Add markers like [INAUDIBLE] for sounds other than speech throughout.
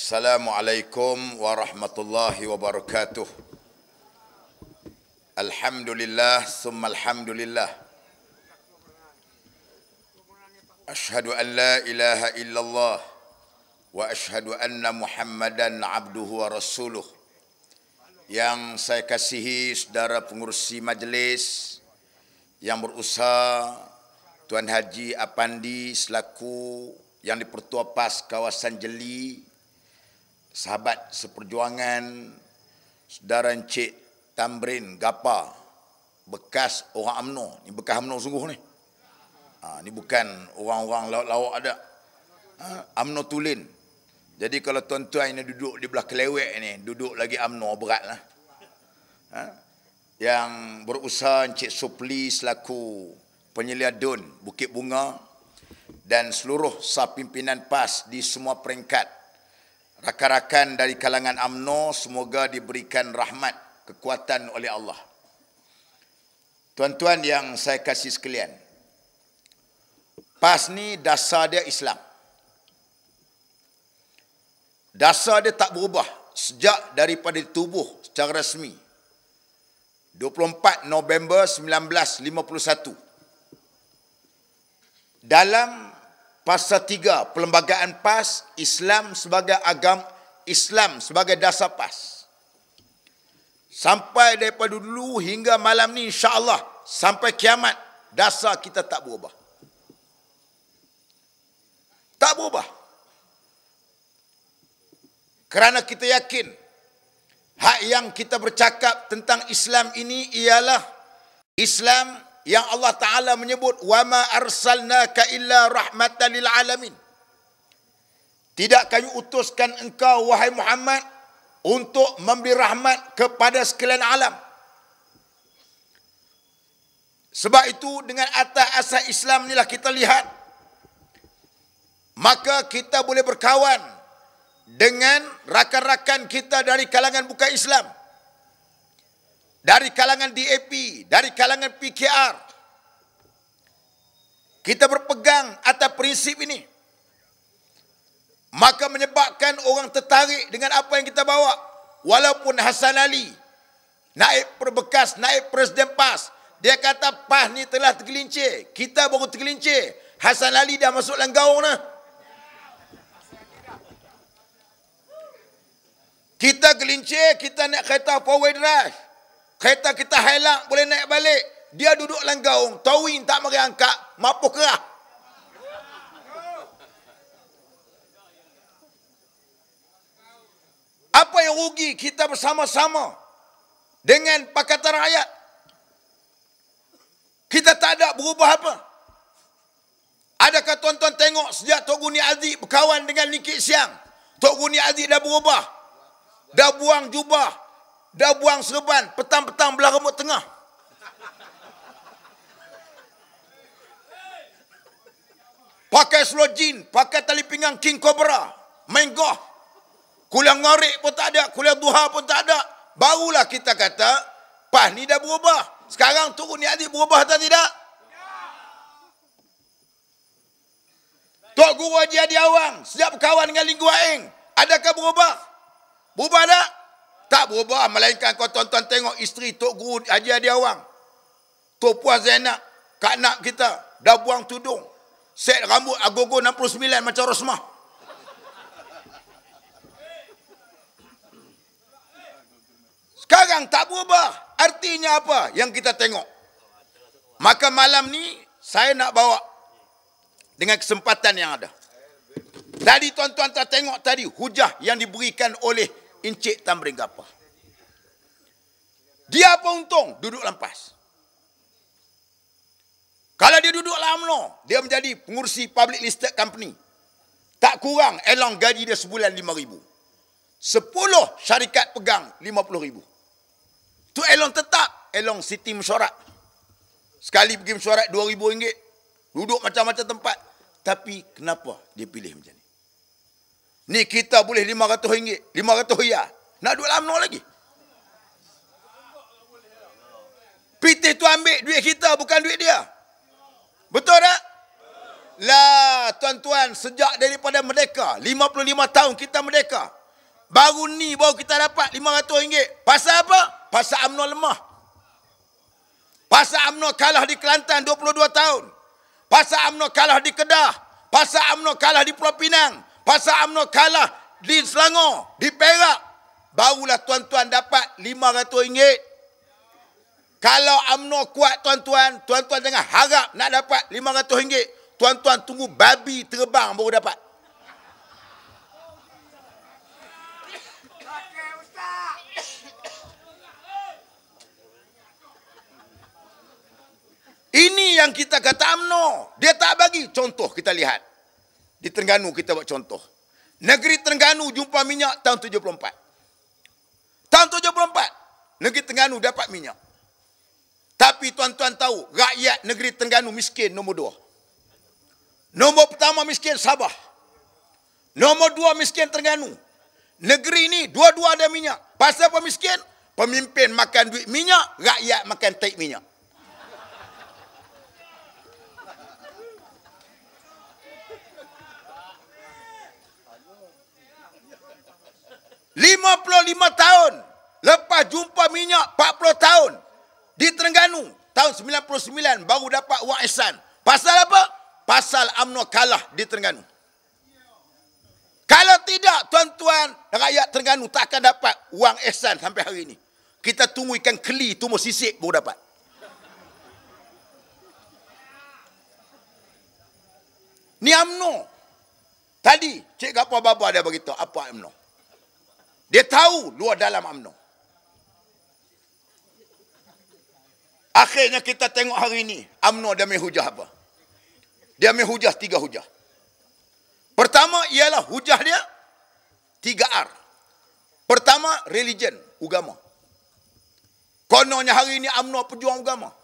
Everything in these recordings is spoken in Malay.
Assalamualaikum warahmatullahi wabarakatuh. Alhamdulillah. وبركاته الحمد لله ثم الحمد لله أشهد أن لا إله إلا الله وأشهد أن yang saya kasihi saudara pengurusi majlis yang berusaha Tuan Haji Apandi selaku yang dipertua PAS kawasan Jeli sahabat seperjuangan saudara Encik Tamrin Gapa bekas orang amno, ni bekas amno sungguh ni ha, ni bukan orang-orang lawak-lawak ada ha, UMNO tulen jadi kalau tuan-tuan ni duduk di belah kelewek ni duduk lagi amno berat lah ha, yang berusaha Encik Supli selaku penyelia don Bukit Bunga dan seluruh sah pimpinan PAS di semua peringkat rakan-rakan dari kalangan AMNO semoga diberikan rahmat kekuatan oleh Allah. Tuan-tuan yang saya kasih sekalian. PAS ni dasar dia Islam. Dasar dia tak berubah sejak daripada tubuh secara rasmi. 24 November 1951. Dalam Fasa 3, pelembagaan PAS, Islam sebagai agama, Islam sebagai dasar PAS. Sampai daripada dulu hingga malam ni insya-Allah sampai kiamat dasar kita tak berubah. Tak berubah. Kerana kita yakin hak yang kita bercakap tentang Islam ini ialah Islam yang Allah Taala menyebut wama arsalnaka illa rahmatan lil alamin. Tidak kami utuskan engkau wahai Muhammad untuk memberi rahmat kepada sekalian alam. Sebab itu dengan atas asas Islam inilah kita lihat maka kita boleh berkawan dengan rakan-rakan kita dari kalangan bukan Islam dari kalangan DAP, dari kalangan PKR. Kita berpegang atas prinsip ini. Maka menyebabkan orang tertarik dengan apa yang kita bawa. Walaupun Hassan Ali, naib perbekas, naib presiden PAS. Dia kata PAS ni telah tergelincir. Kita baru tergelincir. Hassan Ali dah masuk dalam gaung dah. Kita gelincir, kita nak kereta power drive. Kereta kita helak boleh naik balik. Dia duduk langgaung. Towing tak mari angkat. Mapuh kerah. Apa yang rugi kita bersama-sama dengan Pakatan Rakyat? Kita tak ada berubah apa. Adakah tuan-tuan tengok sejak Tok Guni Aziz berkawan dengan Nikit Siang? Tok Guni Aziz dah berubah. Dah buang jubah. Dah buang serban, petang-petang belah rambut tengah. Pakai seluar jin, pakai tali pinggang King Cobra. Main goh. Kuliah ngarik pun tak ada, kuliah duha pun tak ada. Barulah kita kata, Pah ni dah berubah. Sekarang turun ni adik berubah atau tidak? Ya. Tok Guru Haji Adi Awang, sejak berkawan dengan Linggu Aing, adakah berubah? Berubah tak? tak berubah melainkan kau tuan-tuan tengok isteri Tok Guru Haji Adi Awang. Tok Puan Zainab, Kak Nak kita dah buang tudung. Set rambut agogo 69 macam Rosmah. Sekarang tak berubah. Artinya apa yang kita tengok? Maka malam ni saya nak bawa dengan kesempatan yang ada. Tadi tuan-tuan tak tengok tadi hujah yang diberikan oleh Encik tambring gapa. Dia apa untung duduk lampas. Kalau dia duduk lamno, lah, dia menjadi pengurusi public listed company. Tak kurang elang gaji dia sebulan 5000. 10 syarikat pegang 50000. Tu elang tetap, elang siti mesyuarat. Sekali pergi mesyuarat 2000 ringgit. Duduk macam-macam tempat, tapi kenapa dia pilih macam ni? Ni kita boleh RM500. RM500 ya. Nak duit lama lagi. Pitih tu ambil duit kita bukan duit dia. Betul tak? Lah tuan-tuan sejak daripada merdeka. 55 tahun kita merdeka. Baru ni baru kita dapat RM500. Pasal apa? Pasal UMNO lemah. Pasal UMNO kalah di Kelantan 22 tahun. Pasal UMNO kalah di Kedah. Pasal UMNO kalah di Pulau Pinang. Pasal UMNO kalah di Selangor, di Perak. Barulah tuan-tuan dapat RM500. Kalau UMNO kuat tuan-tuan, tuan-tuan jangan harap nak dapat RM500. Tuan-tuan tunggu babi terbang baru dapat. Ini yang kita kata UMNO. Dia tak bagi. Contoh kita lihat. Di Terengganu kita buat contoh. Negeri Terengganu jumpa minyak tahun 74. Tahun 74, negeri Terengganu dapat minyak. Tapi tuan-tuan tahu, rakyat negeri Terengganu miskin nombor dua. Nombor pertama miskin Sabah. Nombor dua miskin Terengganu. Negeri ini dua-dua ada minyak. Pasal apa miskin? Pemimpin makan duit minyak, rakyat makan taik minyak. 55 tahun lepas jumpa minyak 40 tahun di Terengganu tahun 99 baru dapat wang ihsan. Pasal apa? Pasal amno kalah di Terengganu. Kalau tidak tuan-tuan rakyat Terengganu tak akan dapat wang ihsan sampai hari ini. Kita tunggu ikan keli tumbuh sisik baru dapat. Ni amno Tadi Cik Gapa Baba dia beritahu apa amno? Dia tahu luar dalam UMNO. Akhirnya kita tengok hari ini UMNO dia ambil hujah apa? Dia ambil hujah tiga hujah. Pertama ialah hujah dia tiga R. Pertama religion, agama. Kononnya hari ini UMNO pejuang agama.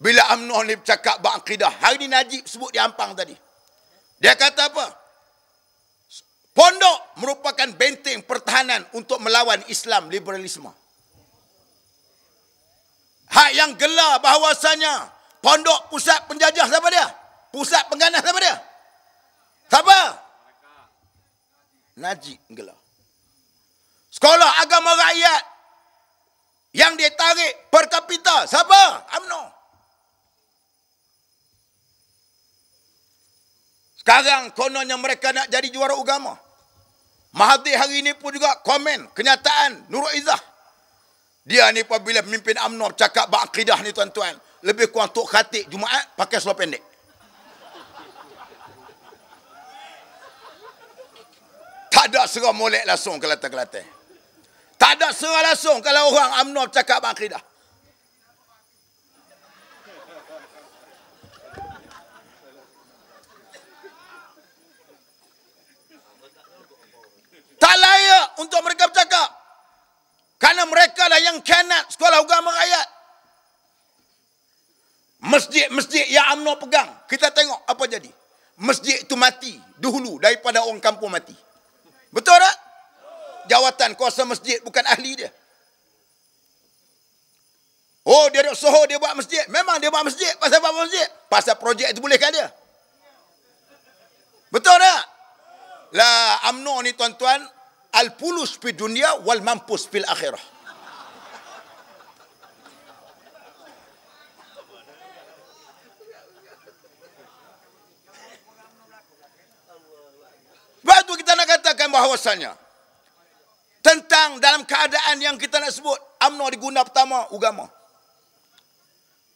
Bila UMNO ni cakap bakidah, hari ini Najib sebut di ampang tadi. Dia kata apa? Pondok merupakan benteng pertahanan untuk melawan Islam liberalisme. Hak yang gelar bahawasanya pondok pusat penjajah siapa dia? Pusat pengganas siapa dia? Siapa? Najib gelar. Sekolah agama rakyat yang ditarik per kapita siapa? UMNO. Sekarang kononnya mereka nak jadi juara agama. Mahathir hari ini pun juga komen kenyataan Nurul Izzah. Dia ni apabila pemimpin UMNO cakap berakidah ni tuan-tuan. Lebih kurang tuk khatik Jumaat pakai seluar pendek. Tak ada serah molek langsung ke latar-kelatar. Tak ada serah langsung kalau orang UMNO cakap berakidah. untuk mereka bercakap. karena mereka lah yang kianat sekolah agama rakyat. Masjid-masjid yang amno pegang. Kita tengok apa jadi. Masjid itu mati dahulu daripada orang kampung mati. Betul tak? Jawatan kuasa masjid bukan ahli dia. Oh dia duduk soho dia buat masjid. Memang dia buat masjid. Pasal apa masjid? Pasal projek itu bolehkan dia. Betul tak? Lah amno ni tuan-tuan Al-pulus fi dunia wal mampus fil akhirah. Batu kita nak katakan bahawasanya tentang dalam keadaan yang kita nak sebut amno diguna pertama agama.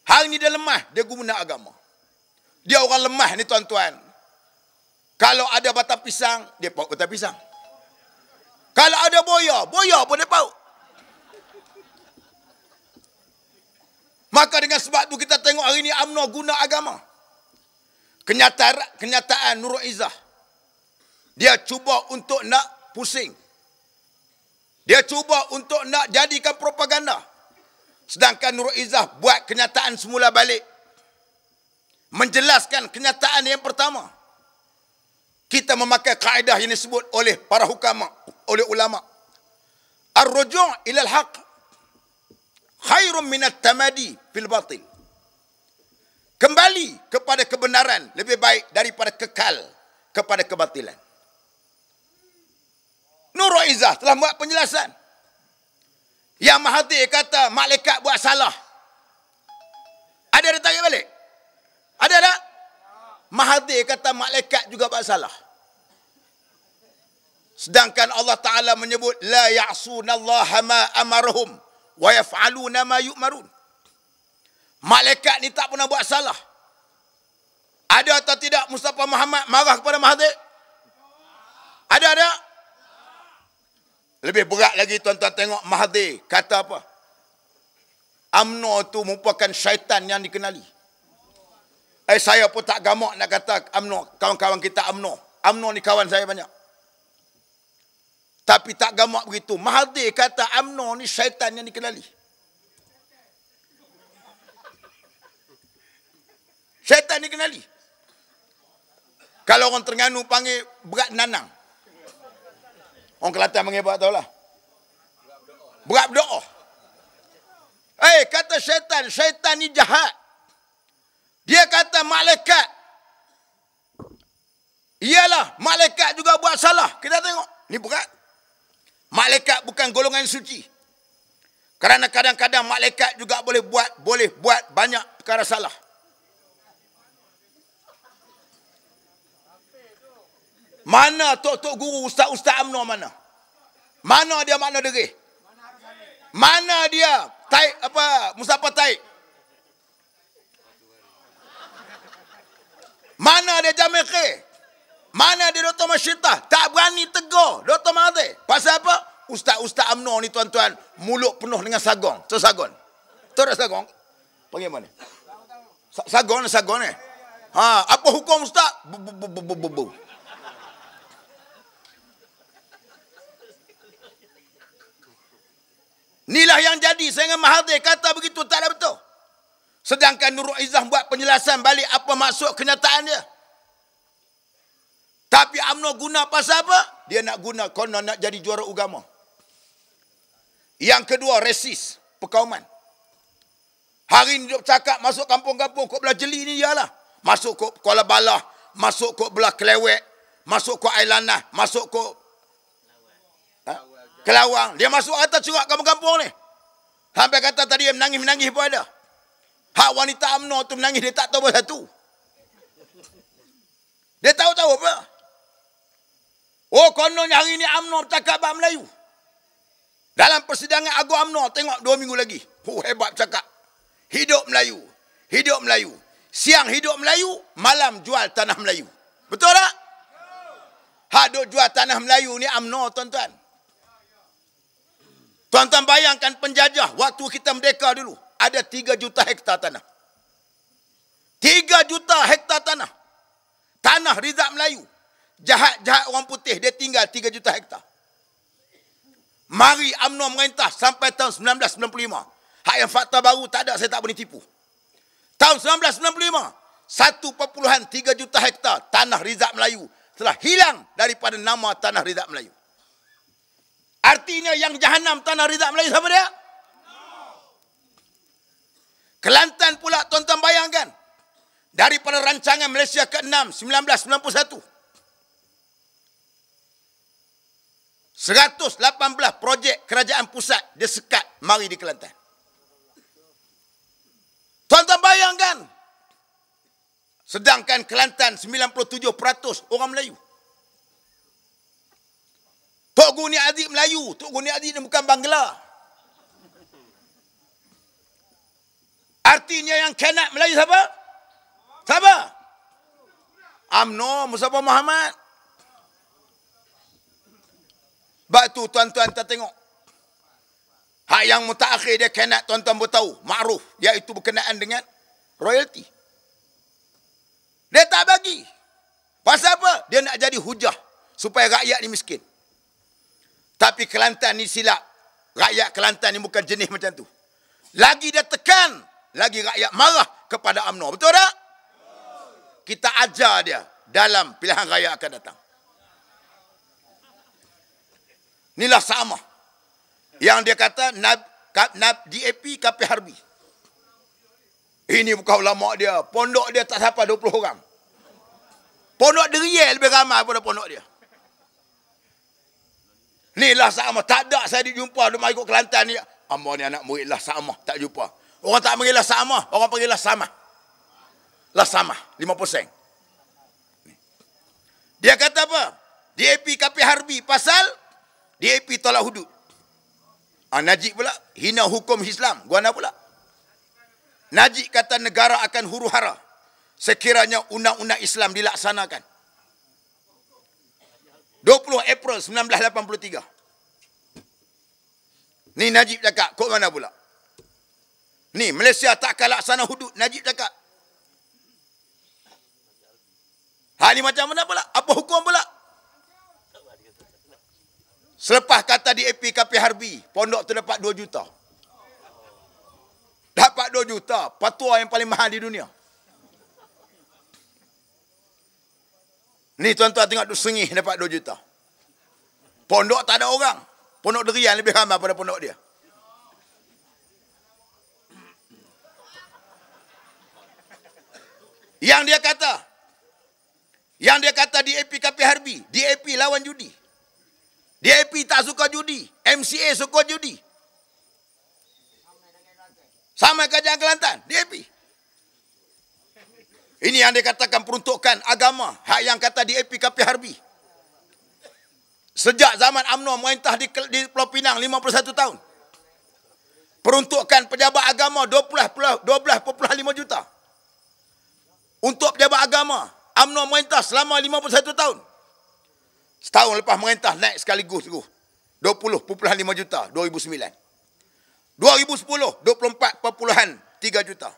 Hari ni dia lemah dia guna agama. Dia orang lemah ni tuan-tuan. Kalau ada batang pisang, dia pokok batang pisang. Kalau ada boya, boya boleh paut. Maka dengan sebab itu kita tengok hari ini amno guna agama. Kenyataan, kenyataan Nurul Izzah. Dia cuba untuk nak pusing. Dia cuba untuk nak jadikan propaganda. Sedangkan Nurul Izzah buat kenyataan semula balik. Menjelaskan kenyataan yang pertama. Kita memakai kaedah yang disebut oleh para hukamah oleh ulama. ar ila al-haq khairun min at fil batil. Kembali kepada kebenaran lebih baik daripada kekal kepada kebatilan. Nur Izzah telah buat penjelasan. Yang Mahathir kata malaikat buat salah. Ada ada tanya balik? Ada tak? Mahathir kata malaikat juga buat salah. Sedangkan Allah Ta'ala menyebut, La ya'sunallaha ma amarhum, wa yaf'aluna ma yu'marun. Malaikat ni tak pernah buat salah. Ada atau tidak Mustafa Muhammad marah kepada Mahathir? Ada ada? Lebih berat lagi tuan-tuan tengok Mahathir kata apa? Amno tu merupakan syaitan yang dikenali. Eh saya pun tak gamak nak kata amno kawan-kawan kita amno. Amno ni kawan saya banyak. Tapi tak gamak begitu. Mahathir kata UMNO ni syaitan yang dikenali. Syaitan dikenali. Kalau orang Terengganu panggil berat nanang. Orang Kelantan panggil apa tahulah. Berat berdoa. Eh hey, kata syaitan, syaitan ni jahat. Dia kata malaikat. Iyalah, malaikat juga buat salah. Kita tengok. Ni berat. Malaikat bukan golongan suci. Kerana kadang-kadang malaikat juga boleh buat boleh buat banyak perkara salah. Mana tok-tok guru, ustaz-ustaz UMNO mana? Mana dia mana diri? Mana dia taik apa musafa taik? Mana dia jamil mana ada Dr. Masyidah? Tak berani tegur Dr. Mahathir. Pasal apa? Ustaz-ustaz UMNO ni tuan-tuan mulut penuh dengan sagong. Tuan sagong. Tuan tak sagong? Panggil mana? Sagong ni sagong ni. Eh? Ha, apa hukum ustaz? Bu, bu, bu, bu, bu, bu, bu. Inilah yang jadi. Saya dengan Mahathir kata begitu. Tak ada betul. Sedangkan Nurul Izzah buat penjelasan balik apa maksud kenyataan dia. Tapi UMNO guna pasal apa? Dia nak guna konon nak jadi juara agama. Yang kedua, resis. Perkauman. Hari ni duk cakap masuk kampung-kampung kau belah jeli ni ialah. Masuk kau Kuala Balah. Masuk kau belah Kelewek. Masuk kok Ailanah. Masuk kau ha? Kelawang. Dia masuk atas curak kampung-kampung ni. Sampai kata tadi yang menangis-menangis pun ada. Hak wanita UMNO tu menangis dia tak tahu apa satu. Dia tahu-tahu apa? -apa. Oh kononnya hari ini UMNO bercakap bahasa Melayu. Dalam persidangan Agung UMNO tengok dua minggu lagi. Oh hebat bercakap. Hidup Melayu. Hidup Melayu. Siang hidup Melayu, malam jual tanah Melayu. Betul tak? Ha jual tanah Melayu ni UMNO tuan-tuan. Tuan-tuan bayangkan penjajah waktu kita merdeka dulu. Ada 3 juta hektar tanah. 3 juta hektar tanah. Tanah rizab Melayu jahat-jahat orang putih dia tinggal 3 juta hektar. Mari UMNO merintah sampai tahun 1995. Hak yang fakta baru tak ada saya tak boleh tipu. Tahun 1995, 1.3 juta hektar tanah rizab Melayu telah hilang daripada nama tanah rizab Melayu. Artinya yang jahanam tanah rizab Melayu siapa dia? Kelantan pula tuan-tuan bayangkan. Daripada rancangan Malaysia ke-6 1991. 118 projek kerajaan pusat dia sekat mari di Kelantan. Tuan-tuan bayangkan. Sedangkan Kelantan 97% orang Melayu. Tok Guni Adik Melayu. Tok Guni Adik dia bukan Bangla. Artinya yang kenat Melayu siapa? Siapa? Amno, Mustafa Muhammad. Sebab tu tuan-tuan kita tengok. Hak yang mutakhir dia kena tuan-tuan bertahu. Ma'ruf. Iaitu berkenaan dengan royalty. Dia tak bagi. Pasal apa? Dia nak jadi hujah. Supaya rakyat ni miskin. Tapi Kelantan ni silap. Rakyat Kelantan ni bukan jenis macam tu. Lagi dia tekan. Lagi rakyat marah kepada UMNO. Betul tak? Kita ajar dia dalam pilihan raya akan datang. Inilah sama. Yang dia kata Nab, Kap, Nab, DAP KP Harbi. Ini bukan ulama dia. Pondok dia tak sampai 20 orang. Pondok deria lebih ramai daripada pondok dia. Inilah sama. Tak ada saya dijumpa. Dia mari ikut Kelantan ni. Amba ni anak murid lah sama. Tak jumpa. Orang tak panggil lah sama. Orang panggil lah sama. Lah sama. 5%. Dia kata apa? DAP KP Harbi. Pasal DAP tolak hudud. Ha, Najib pula hina hukum Islam. Guana pula. Najib kata negara akan huru hara. Sekiranya undang-undang Islam dilaksanakan. 20 April 1983. Ni Najib cakap. Kok mana pula? Ni Malaysia tak akan laksana hudud. Najib cakap. Hal ni macam mana pula? Apa hukum pula? Selepas kata di AP KP Harbi, pondok tu dapat 2 juta. Dapat 2 juta, patua yang paling mahal di dunia. Ni tuan-tuan tengok tu sengih dapat 2 juta. Pondok tak ada orang. Pondok derian lebih ramai pada pondok dia. Yang dia kata. Yang dia kata DAP KP Harbi. DAP lawan judi. DAP tak suka judi. MCA suka judi. Sama kerajaan Kelantan. DAP. Ini yang dikatakan peruntukan agama. Hak yang kata DAP Kapi Harbi. Sejak zaman UMNO merintah di, Pulau Pinang 51 tahun. Peruntukan pejabat agama 12, 12.5 juta. Untuk pejabat agama UMNO merintah selama 51 tahun. Setahun lepas merintah naik sekaligus tu. 20.5 juta 2009. 2010 24.3 juta.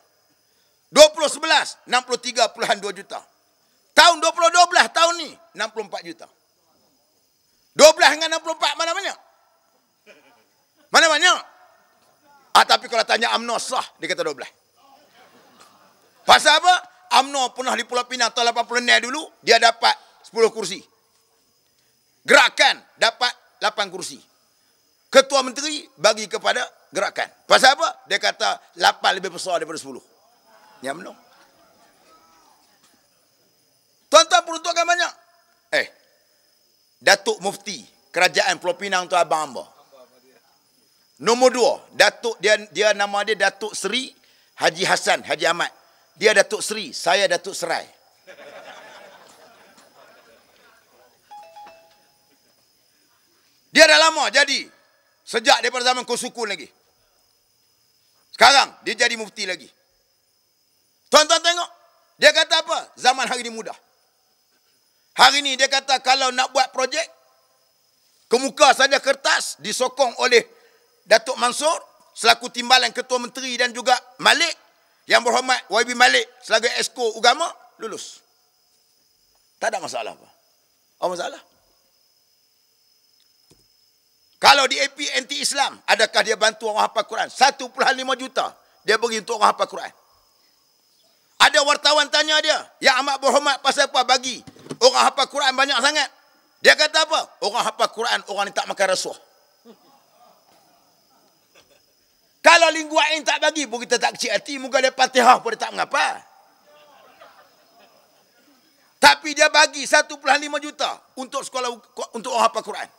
2011 63.2 juta. Tahun 2012 tahun ni 64 juta. 12 dengan 64 mana banyak? Mana banyak? Ah tapi kalau tanya Amno sah dia kata 12. Pasal apa? Amno pernah di Pulau Pinang tahun 80-an dulu dia dapat 10 kursi gerakan dapat 8 kursi. Ketua Menteri bagi kepada gerakan. Pasal apa? Dia kata 8 lebih besar daripada 10. Yang benar. Tuan-tuan peruntukan banyak. Eh, Datuk Mufti, kerajaan Pulau Pinang tu abang hamba. Nombor dua, Datuk dia, dia nama dia Datuk Seri Haji Hasan, Haji Ahmad. Dia Datuk Seri, saya Datuk Serai. Dia dah lama jadi. Sejak daripada zaman Kusukun lagi. Sekarang dia jadi mufti lagi. Tuan-tuan tengok. Dia kata apa? Zaman hari ini mudah. Hari ini dia kata kalau nak buat projek. Kemuka saja kertas disokong oleh Datuk Mansur. Selaku timbalan ketua menteri dan juga Malik. Yang berhormat YB Malik selagi esko agama. Lulus. Tak ada masalah apa. Apa masalah? Kalau di AP anti-Islam, adakah dia bantu orang hafal Quran? 1.5 juta dia bagi untuk orang hafal Quran. Ada wartawan tanya dia, yang amat berhormat pasal apa bagi? Orang hafal Quran banyak sangat. Dia kata apa? Orang hafal Quran, orang ni tak makan rasuah. Kalau lingkuan ini tak bagi pun kita tak kecil hati. Muka dia patihah pun dia tak mengapa. Tapi dia bagi 1.5 juta untuk sekolah untuk orang hafal Quran.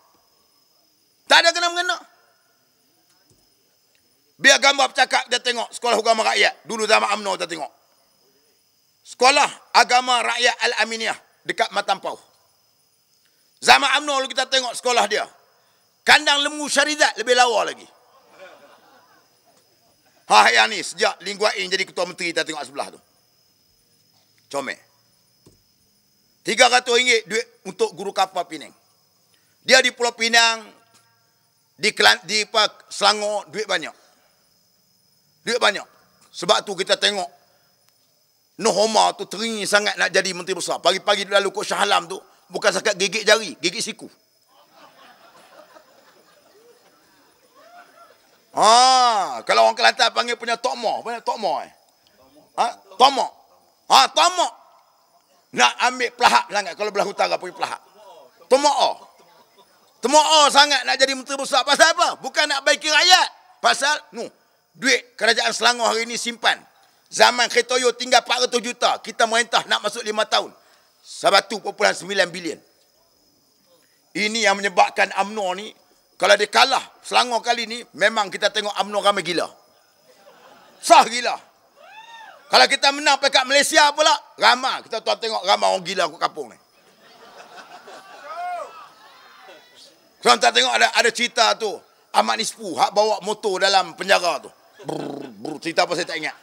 Tak ada kena mengena. Biar gambar bercakap dia tengok sekolah agama rakyat. Dulu zaman Amno kita tengok. Sekolah agama rakyat Al-Aminiyah dekat Matampau. Zaman Amno dulu kita tengok sekolah dia. Kandang lemu syarizat lebih lawa lagi. Ha yang ni sejak Lingguain jadi ketua menteri kita tengok sebelah tu. Comel. RM300 duit untuk guru kapal Pinang. Dia di Pulau Pinang, di di apa Selangor duit banyak. Duit banyak. Sebab tu kita tengok Noh Omar tu teringin sangat nak jadi menteri besar. Pagi-pagi lalu kok Syahalam tu bukan sekat gigit jari, gigit siku. Ha, kalau orang Kelantan panggil punya tokmo, punya tokmo eh. Ha, tomok. Ha, tomok. Nak ambil pelahak sangat kalau belah utara punya pelahak. Tomok. Oh. Temu'a sangat nak jadi menteri besar. Pasal apa? Bukan nak baiki rakyat. Pasal, nu, duit kerajaan Selangor hari ini simpan. Zaman Ketoyo tinggal 400 juta. Kita merintah nak masuk 5 tahun. Sabatu perpulan 9 bilion. Ini yang menyebabkan UMNO ni, kalau dia kalah Selangor kali ni, memang kita tengok UMNO ramai gila. Sah gila. Kalau kita menang pekat Malaysia pula, ramai. Kita tuan tengok ramai orang gila aku kampung ni. Tuan tak tengok ada ada cerita tu. amat Nispu hak bawa motor dalam penjara tu. Brr, brr, cerita apa saya tak ingat.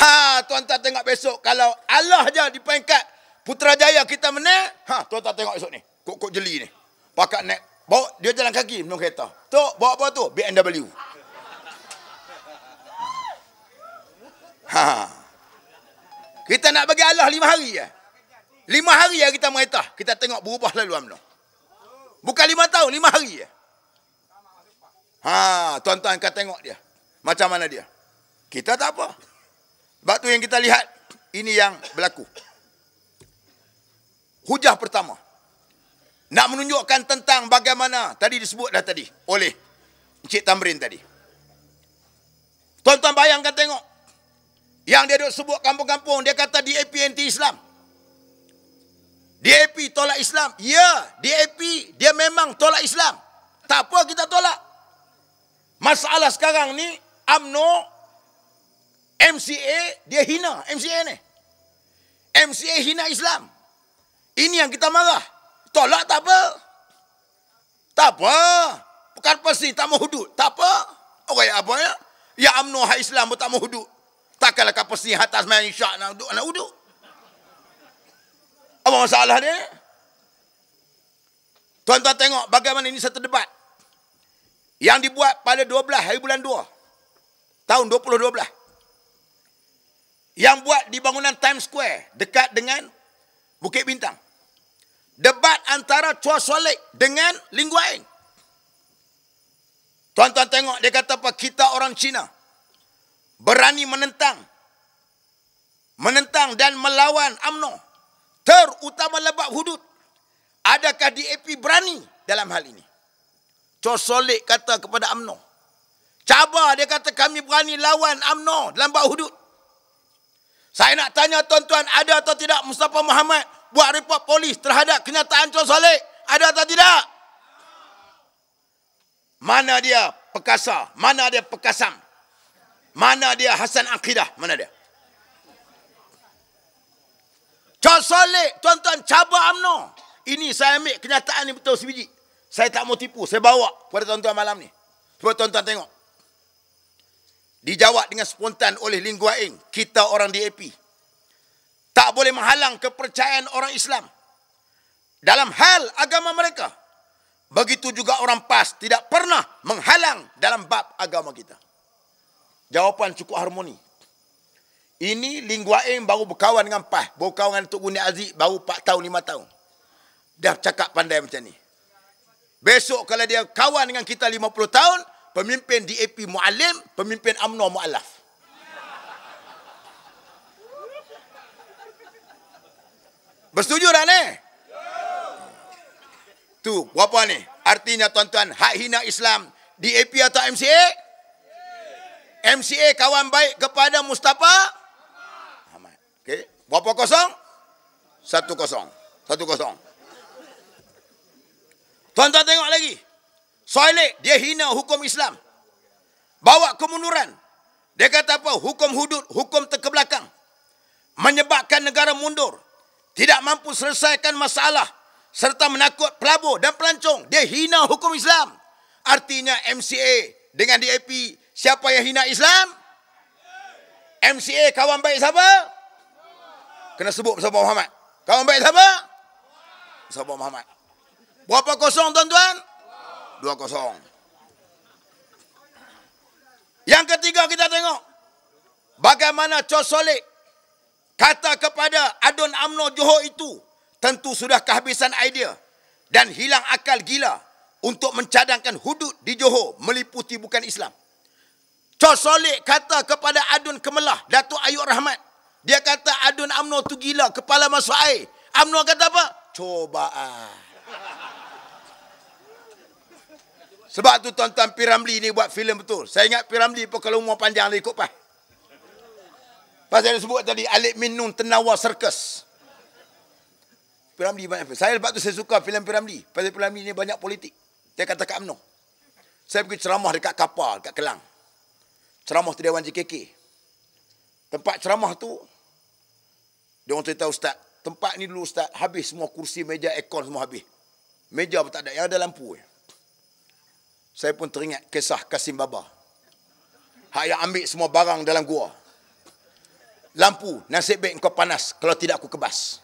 Ha, tuan tak tengok besok kalau Allah je dipangkat Putrajaya kita menang, ha tuan tak tengok esok ni. Kok-kok jeli ni. Pakat naik bawa dia jalan kaki menung kereta. Tok bawa apa tu? BMW. Ha. Kita nak bagi Allah lima hari je. Ya? Lima hari yang kita meretah, kita tengok berubah lalu UMNO. Bukan lima tahun, lima hari ya. Ha, tuan-tuan kau tengok dia. Macam mana dia? Kita tak apa. Sebab yang kita lihat, ini yang berlaku. Hujah pertama. Nak menunjukkan tentang bagaimana, tadi disebut dah tadi, oleh Encik Tamrin tadi. Tuan-tuan bayangkan tengok. Yang dia duduk sebut kampung-kampung, dia kata DAP anti-Islam. islam DAP tolak Islam. Ya, DAP dia memang tolak Islam. Tak apa kita tolak. Masalah sekarang ni AMNO, MCA dia hina MCA ni. MCA hina Islam. Ini yang kita marah. Tolak tak apa. Tak apa. Bukan pasti tak mau hudud. Tak apa. Orang okay, apa ya? Ya AMNO hak Islam pun tak mau hudud. Takkanlah kapasih atas main syak nak duduk nak duduk. Apa masalah dia? Tuan-tuan tengok bagaimana ini satu debat. Yang dibuat pada 12 hari bulan 2. Tahun 2012. Yang buat di bangunan Times Square. Dekat dengan Bukit Bintang. Debat antara Chua Swalik dengan Lingguain. Tuan-tuan tengok dia kata apa? Kita orang Cina. Berani menentang. Menentang dan melawan UMNO terutama lebak hudud. Adakah DAP berani dalam hal ini? Cor kata kepada UMNO. Cabar dia kata kami berani lawan UMNO dalam bak hudud. Saya nak tanya tuan-tuan ada atau tidak Mustafa Muhammad buat report polis terhadap kenyataan Cor Ada atau tidak? Mana dia pekasa? Mana dia pekasam? Mana dia Hasan Akidah? Mana dia? Cok Solik, tuan-tuan, cabar amno. Ini saya ambil kenyataan ni betul sebiji. Saya tak mau tipu, saya bawa kepada tuan-tuan malam ni. Sebab tuan-tuan tengok. Dijawab dengan spontan oleh Lingua Eng, kita orang DAP. Tak boleh menghalang kepercayaan orang Islam. Dalam hal agama mereka. Begitu juga orang PAS tidak pernah menghalang dalam bab agama kita. Jawapan cukup harmoni. Ini lingua lingguaim baru berkawan dengan PAH. Berkawan dengan Tok Guni Aziz baru 4 tahun, 5 tahun. Dah cakap pandai macam ni. Besok kalau dia kawan dengan kita 50 tahun, pemimpin DAP Mu'alim, pemimpin UMNO Mu'alaf. Bersetuju tak ni? Tu, apa-apa ni? Artinya tuan-tuan, hak hina Islam, di DAP atau MCA? MCA kawan baik kepada Mustafa? MCA. Okey, berapa kosong? Satu kosong. Satu kosong. Tuan-tuan tengok lagi. Soalik, dia hina hukum Islam. Bawa kemunduran. Dia kata apa? Hukum hudud, hukum terkebelakang. Menyebabkan negara mundur. Tidak mampu selesaikan masalah. Serta menakut pelabur dan pelancong. Dia hina hukum Islam. Artinya MCA dengan DAP. Siapa yang hina Islam? MCA kawan baik siapa? Siapa? kena sebut sahabat Muhammad. Kawan baik siapa? Sahabat Muhammad. Berapa kosong tuan-tuan? Dua kosong. Yang ketiga kita tengok. Bagaimana Cok Solik kata kepada Adun Amno Johor itu tentu sudah kehabisan idea dan hilang akal gila untuk mencadangkan hudud di Johor meliputi bukan Islam. Cok Solik kata kepada Adun Kemelah Datuk Ayuk Rahmat dia kata Adun Amno tu gila kepala masuk air. Amno kata apa? Cobaan. Ah. Sebab tu tuan-tuan Piramli ni buat filem betul. Saya ingat Piramli pun kalau umur panjang dia ikut pas. Pasal dia sebut tadi Alik Minun Tenawa Circus. Piramli banyak filem. Saya lepas tu saya suka filem Piramli. Pasal Piramli ni banyak politik. Dia kata Kak Amno. Saya pergi ceramah dekat kapal, dekat Kelang. Ceramah tu Dewan JKK tempat ceramah tu dia orang cerita ustaz tempat ni dulu ustaz habis semua kursi meja aircon semua habis meja pun tak ada yang ada lampu je. saya pun teringat kisah Kasim Baba hak yang ambil semua barang dalam gua lampu nasib baik kau panas kalau tidak aku kebas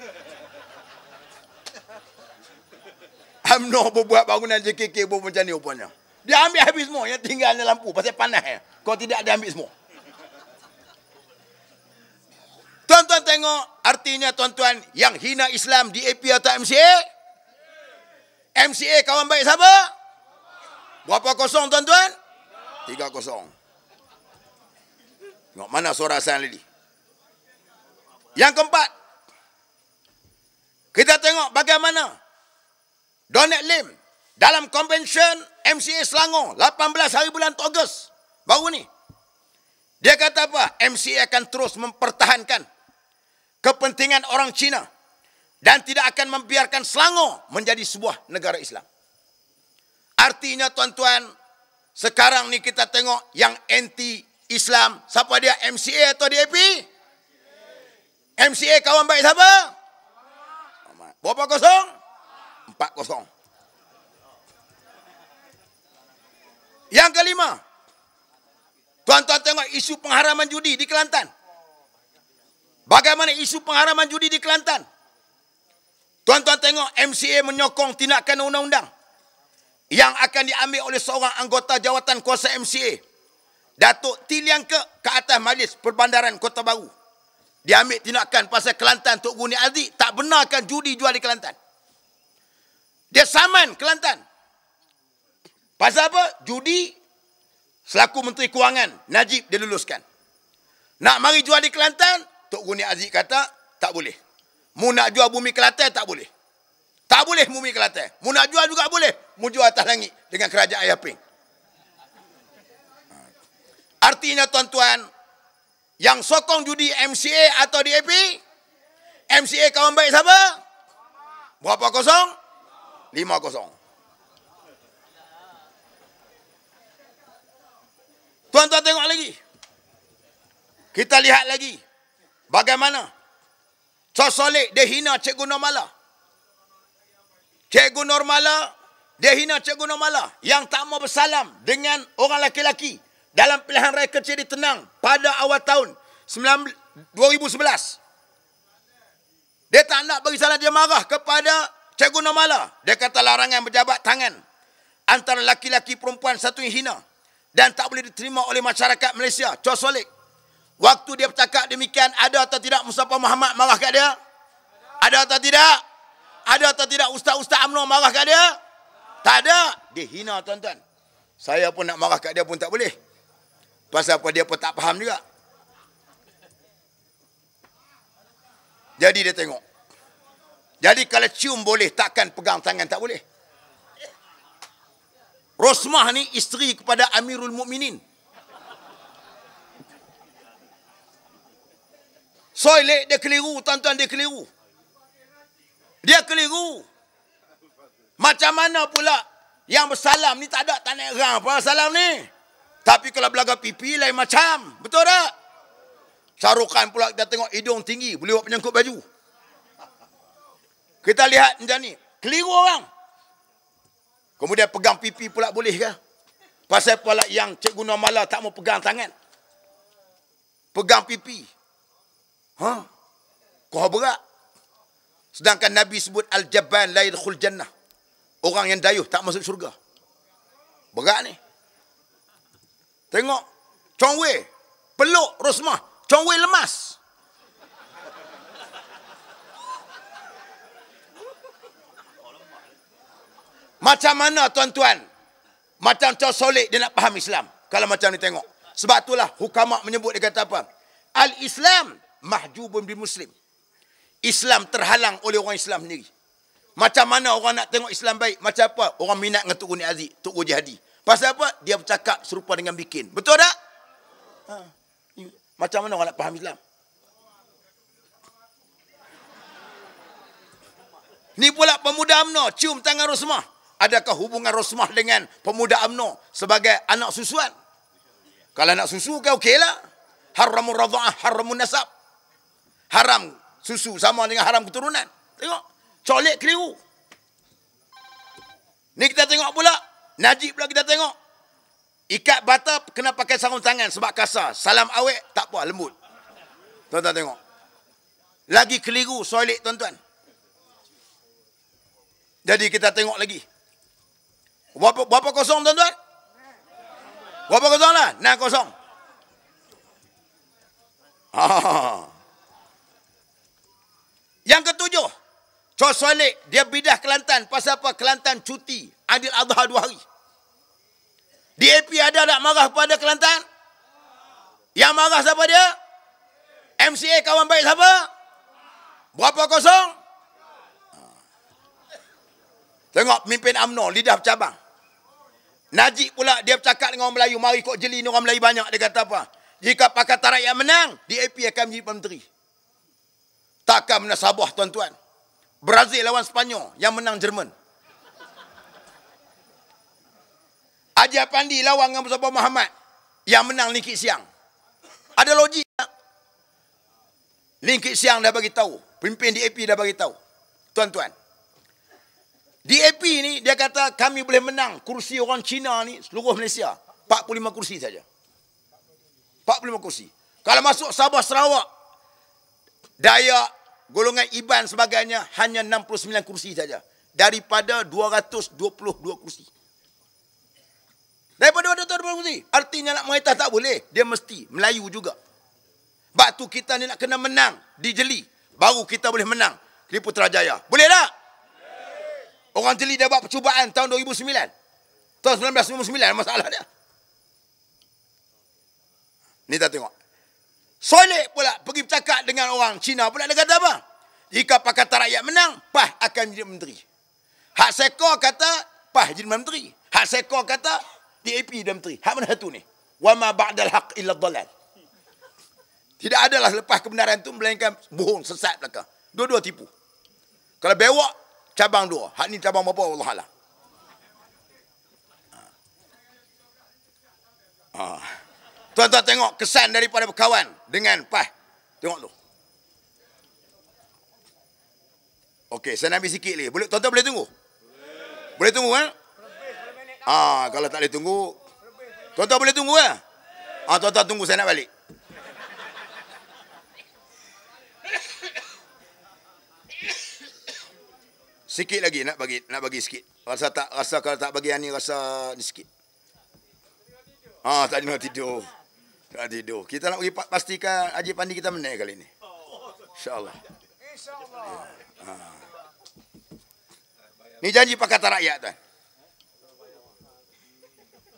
Amno buat bangunan JKK pun macam ni rupanya. Dia ambil habis semua yang tinggal dalam lampu. Pasal panas ya. Eh. Kau tidak ada ambil semua. tengok artinya tuan-tuan yang hina Islam di AP atau MCA? MCA kawan baik siapa? Berapa kosong tuan-tuan? Tiga kosong. Tengok mana suara saya tadi. Yang keempat. Kita tengok bagaimana. Donat Lim. Dalam convention MCA Selangor. 18 hari bulan Ogos. Baru ni. Dia kata apa? MCA akan terus mempertahankan kepentingan orang Cina dan tidak akan membiarkan Selangor menjadi sebuah negara Islam. Artinya tuan-tuan, sekarang ni kita tengok yang anti Islam, siapa dia MCA atau DAP? MCA kawan baik siapa? Berapa kosong? Empat kosong. Yang kelima, tuan-tuan tengok isu pengharaman judi di Kelantan. Bagaimana isu pengharaman judi di Kelantan? Tuan-tuan tengok MCA menyokong tindakan undang-undang yang akan diambil oleh seorang anggota jawatan kuasa MCA. Datuk Tiliang ke ke atas majlis perbandaran Kota Baru. Diambil tindakan pasal Kelantan Tok Guni Aldi tak benarkan judi jual di Kelantan. Dia saman Kelantan. Pasal apa? Judi selaku Menteri Kewangan Najib diluluskan Nak mari jual di Kelantan, Tok Guni Aziz kata, tak boleh. Mu nak jual bumi Kelantan, tak boleh. Tak boleh bumi Kelantan. Mu nak jual juga boleh. Mu jual atas langit dengan kerajaan Ayah Ping. Ha. Artinya tuan-tuan, yang sokong judi MCA atau DAP, MCA kawan baik siapa? Berapa kosong? Lima kosong. Tuan-tuan tengok lagi. Kita lihat lagi. Bagaimana? Solik, dia hina Cikgu Normala. Cikgu Normala, dia hina Cikgu Normala yang tak mau bersalam dengan orang laki-laki dalam pilihan raya kecil di Tenang pada awal tahun 2011. Dia tak nak bagi salam, dia marah kepada Cikgu Normala. Dia kata larangan berjabat tangan antara laki-laki perempuan satu yang hina dan tak boleh diterima oleh masyarakat Malaysia. Cikgu Solik. Waktu dia bercakap demikian ada atau tidak Mustafa Muhammad marah kat dia? Ada atau tidak? Ada atau tidak ustaz-ustaz UMNO marah kat dia? Tak ada. Dia hina tuan-tuan. Saya pun nak marah kat dia pun tak boleh. Pasal apa dia pun tak faham juga. Jadi dia tengok. Jadi kalau cium boleh takkan pegang tangan tak boleh. Rosmah ni isteri kepada Amirul Mukminin Soile dia keliru, tuan-tuan dia keliru. Dia keliru. Macam mana pula yang bersalam ni tak ada tak naik rang apa salam ni? Tapi kalau belaga pipi lain macam. Betul tak? Sarukan pula kita tengok hidung tinggi. Boleh buat penyengkut baju. Kita lihat macam ni. Keliru orang. Kemudian pegang pipi pula boleh ke? Pasal pula yang Cikgu mala tak mau pegang tangan. Pegang pipi. Ha? Kau berat. Sedangkan Nabi sebut al-jabban la yadkhul jannah. Orang yang dayuh tak masuk syurga. Berat ni. Tengok Chong Wei peluk Rosmah. Chong Wei lemas. Macam mana tuan-tuan? Macam Chong Solik dia nak faham Islam. Kalau macam ni tengok. Sebab itulah hukamak menyebut dia kata apa? Al-Islam mahjubun bi muslim. Islam terhalang oleh orang Islam sendiri. Macam mana orang nak tengok Islam baik? Macam apa? Orang minat dengan Tok Guni Aziz, Tok Guni Hadi. Pasal apa? Dia bercakap serupa dengan bikin. Betul tak? Ha. Macam mana orang nak faham Islam? Ni pula pemuda UMNO cium tangan Rosmah. Adakah hubungan Rosmah dengan pemuda UMNO sebagai anak susuan? Kalau anak susu kau okeylah. Haramur radha'ah, haramun nasab haram susu sama dengan haram keturunan. Tengok, colik keliru. Ni kita tengok pula, Najib pula kita tengok. Ikat bata kena pakai sarung tangan sebab kasar. Salam awet, tak apa, lembut. Tuan-tuan tengok. Lagi keliru solik tuan-tuan. Jadi kita tengok lagi. Berapa, berapa kosong tuan-tuan? Berapa kosong lah? Nak kosong. Ha, ha, ha. Cua Suanik, dia bidah Kelantan. Pasal apa? Kelantan cuti. Adil Adha dua hari. DAP ada nak marah pada Kelantan? Yang marah siapa dia? MCA kawan baik siapa? Berapa kosong? Tengok pemimpin UMNO, lidah bercabang. Najib pula dia bercakap dengan orang Melayu. Mari kok jeli ni orang Melayu banyak. Dia kata apa? Jika Pakatan Rakyat menang, DAP akan menjadi Menteri. Takkan menang Sabah tuan-tuan. Brazil lawan Spanyol yang menang Jerman. Haji Pandi lawan dengan Mustafa Muhammad yang menang Lingkit Siang. Ada logik tak? Lingkit Siang dah bagi tahu, pimpin DAP dah bagi tahu. Tuan-tuan. DAP ni dia kata kami boleh menang kursi orang Cina ni seluruh Malaysia. 45 kursi saja. 45 kursi. Kalau masuk Sabah Sarawak Dayak, golongan Iban sebagainya hanya 69 kursi saja daripada 222 kursi. Daripada 222 kursi. Artinya nak mengaitah tak boleh. Dia mesti Melayu juga. Sebab tu kita ni nak kena menang di Jeli. Baru kita boleh menang di Putrajaya. Boleh tak? Orang Jeli dah buat percubaan tahun 2009. Tahun 1999 masalah dia. Ni tak tengok. Solek pula pergi bercakap dengan orang Cina pula. Dia kata apa? Jika Pakatan Rakyat menang, PAH akan jadi menteri. Hak Seko kata, PAH jadi menteri. Hak Seko kata, DAP jadi menteri. Hak mana satu ni? Wama ba'dal haq illa dalal. Tidak adalah lepas kebenaran tu melainkan bohong sesat belakang. Dua-dua tipu. Kalau bewak, cabang dua. Hak ni cabang berapa Allah Allah. Ah. Ah. Tuan-tuan tengok kesan daripada berkawan dengan PAH. Tengok tu. Okey, saya nak ambil sikit lagi. Boleh, tuan-tuan boleh tunggu? Boleh. Boleh tunggu kan? Ah, ha, kalau tak boleh tunggu. Tuan-tuan boleh tunggu kan? Ha? Ah, tuan-tuan tunggu saya nak balik. Sikit lagi nak bagi nak bagi sikit. Rasa tak rasa kalau tak bagi yang rasa ni sikit. Ah, ha, tak nak tidur. Tak tidur. Kita nak pergi pastikan Haji Pandi kita menang kali ini. InsyaAllah. InsyaAllah. Ini janji pakatan rakyat tuan.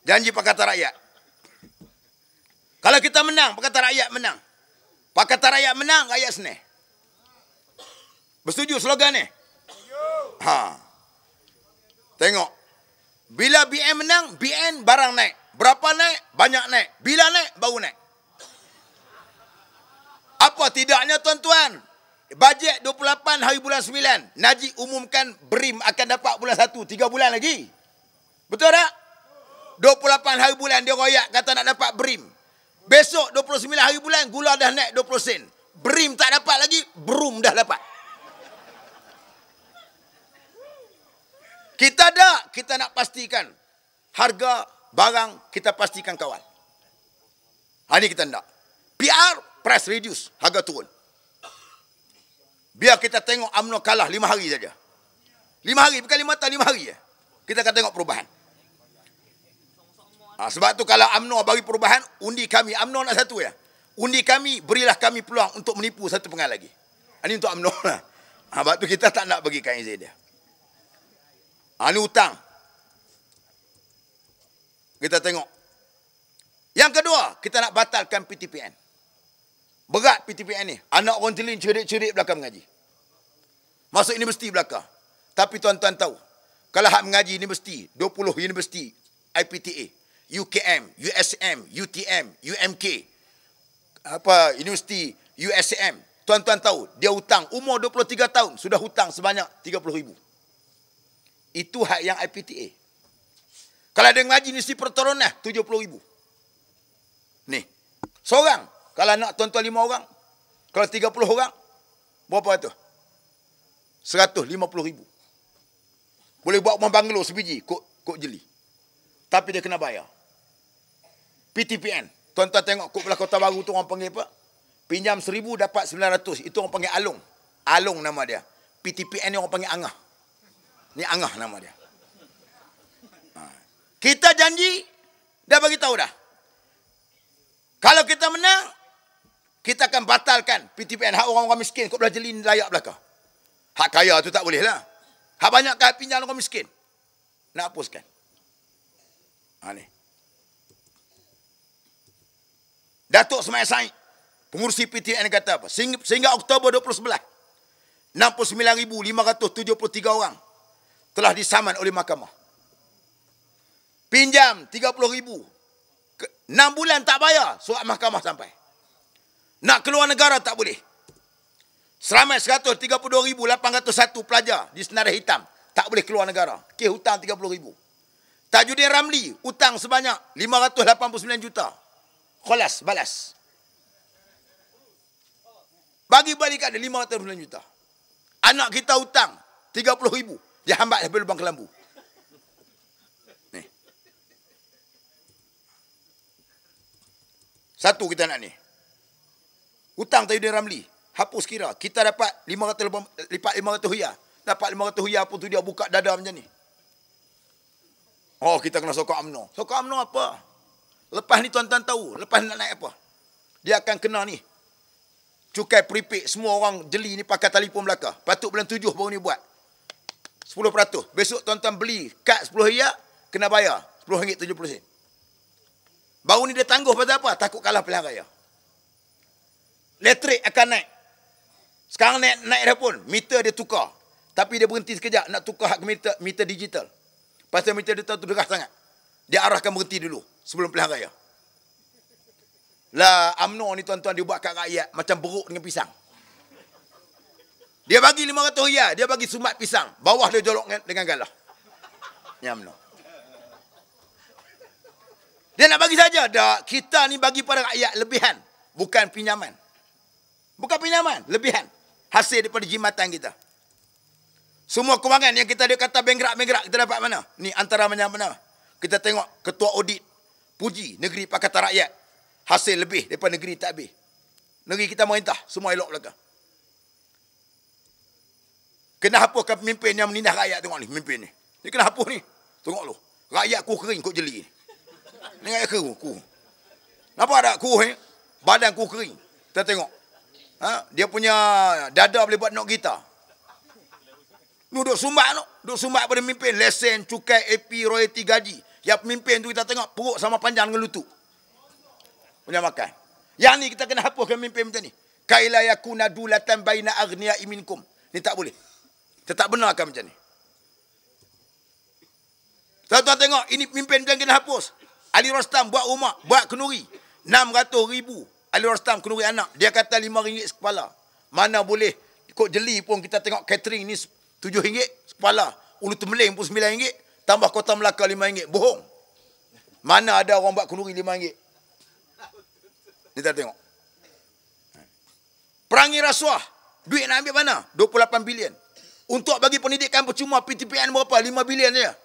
Janji pakatan rakyat. Kalau kita menang, pakatan rakyat menang. Pakatan rakyat menang, rakyat senang. Bersetuju slogan ni? Ha. Tengok. Bila BN menang, BN barang naik. Berapa naik? Banyak naik. Bila naik? Baru naik. Apa tidaknya tuan-tuan? Bajet 28 hari bulan 9. Najib umumkan BRIM akan dapat bulan 1. 3 bulan lagi. Betul tak? 28 hari bulan dia royak kata nak dapat BRIM. Besok 29 hari bulan gula dah naik 20 sen. BRIM tak dapat lagi, BRUM dah dapat. Kita dah, kita nak pastikan harga barang kita pastikan kawal. Hari kita nak PR, press reduce, harga turun. Biar kita tengok UMNO kalah lima hari saja. Lima hari, bukan lima tahun, lima hari ya. Kita akan tengok perubahan. Ha, sebab tu kalau UMNO bagi perubahan, undi kami. UMNO nak satu ya. Undi kami, berilah kami peluang untuk menipu satu pengal lagi. Ini ah, untuk UMNO lah. Ha, sebab tu kita tak nak bagi kain Zedia. Ha, ini hutang. Kita tengok. Yang kedua, kita nak batalkan PTPN. Berat PTPN ni. Anak orang jelin cerit-cerit belakang mengaji. Masuk universiti belakang. Tapi tuan-tuan tahu, kalau hak mengaji universiti, 20 universiti, IPTA, UKM, USM, UTM, UMK, apa universiti USM, tuan-tuan tahu, dia hutang umur 23 tahun, sudah hutang sebanyak 30 ribu. Itu hak yang IPTA. Kalau ada ngaji ni si pertolongan 70 ribu. Ni. Seorang. Kalau nak tuan-tuan lima orang. Kalau tiga puluh orang. Berapa tu? seratus lima puluh ribu. Boleh buat rumah banglo sebiji. Kok, kok jeli. Tapi dia kena bayar. PTPN. Tuan-tuan tengok kok belah kota baru tu orang panggil apa? Pinjam seribu dapat sembilan ratus, Itu orang panggil alung Along nama dia. PTPN ni orang panggil Angah. Ni Angah nama dia. Kita janji dah bagi tahu dah. Kalau kita menang, kita akan batalkan PTPN hak orang-orang miskin kok belajar lin layak belaka. Hak kaya tu tak boleh lah. Hak banyak kan pinjam orang miskin. Nak hapuskan. Ha ni. Datuk Semayah Said, pengurusi PTN kata apa? sehingga Oktober 2011, 69,573 orang telah disaman oleh mahkamah. Pinjam 30 ribu. 6 bulan tak bayar surat mahkamah sampai. Nak keluar negara tak boleh. Seramai ribu 132,801 pelajar di senarai hitam. Tak boleh keluar negara. Kes hutang 30 ribu. Tajuddin Ramli hutang sebanyak 589 juta. Kholas, balas. Bagi balik ada 589 juta. Anak kita hutang 30 ribu. Dia hambat sampai lubang kelambu. Satu kita nak ni. Hutang Tayyudin Ramli. Hapus kira. Kita dapat 500, lipat 500 huya. Dapat 500 huya pun tu dia buka dada macam ni. Oh kita kena sokong UMNO. Sokong UMNO apa? Lepas ni tuan-tuan tahu. Lepas ni nak naik apa? Dia akan kena ni. Cukai prepaid semua orang jeli ni pakai telefon belaka. Patut bulan tujuh baru ni buat. 10%. Besok tuan-tuan beli kad 10 hiyak, kena bayar. 10 ringgit 70 sen. Baru ni dia tangguh pasal apa? Takut kalah pilihan raya. Elektrik akan naik. Sekarang naik, naik dah pun. Meter dia tukar. Tapi dia berhenti sekejap nak tukar hak meter, meter digital. Pasal meter dia tahu tu deras sangat. Dia arahkan berhenti dulu sebelum pilihan raya. Lah UMNO ni tuan-tuan dia buat kat rakyat macam beruk dengan pisang. Dia bagi 500 riyal, dia bagi sumat pisang. Bawah dia jolok dengan galah. Ni UMNO. Dia nak bagi saja. Tak, kita ni bagi pada rakyat lebihan. Bukan pinjaman. Bukan pinjaman, lebihan. Hasil daripada jimatan kita. Semua kewangan yang kita dia kata bengkrak-bengkrak, kita dapat mana? Ni antara mana-mana. Kita tengok ketua audit puji negeri Pakatan Rakyat. Hasil lebih daripada negeri tak habis. Negeri kita merintah, semua elok belaka. Kenapa kan pemimpin yang menindah rakyat tengok ni, pemimpin ni? Ni kenapa ni? Tengok lu. Rakyat ku kering, kok jeli ni. Dengan ekor ku. Nampak tak ku eh? Badan ku kering. Kita tengok. Ha? Dia punya dada boleh buat nok gitar. Nu duk sumbat no. Duk sumbat pada mimpin. Lesen, cukai, AP, royalty, gaji. Yang pemimpin tu kita tengok. Perut sama panjang dengan lutut. Punya makan. Yang ni kita kena hapuskan mimpin macam ni. Kaila yakuna dulatan baina agniya iminkum. Ni tak boleh. Kita tak benarkan macam ni. Tuan-tuan tengok. Ini pemimpin yang kena hapus. Ali Rostam buat rumah, buat kenuri. 600 ribu. Ali Rostam kenuri anak. Dia kata 5 ringgit sekepala. Mana boleh. Kok jeli pun kita tengok catering ni 7 ringgit sekepala. Ulu Temeling pun 9 Tambah Kota Melaka 5 ringgit. Bohong. Mana ada orang buat kenuri 5 ringgit. Kita tengok. Perangi rasuah. Duit nak ambil mana? 28 bilion. Untuk bagi pendidikan percuma PTPN berapa? 5 bilion saja.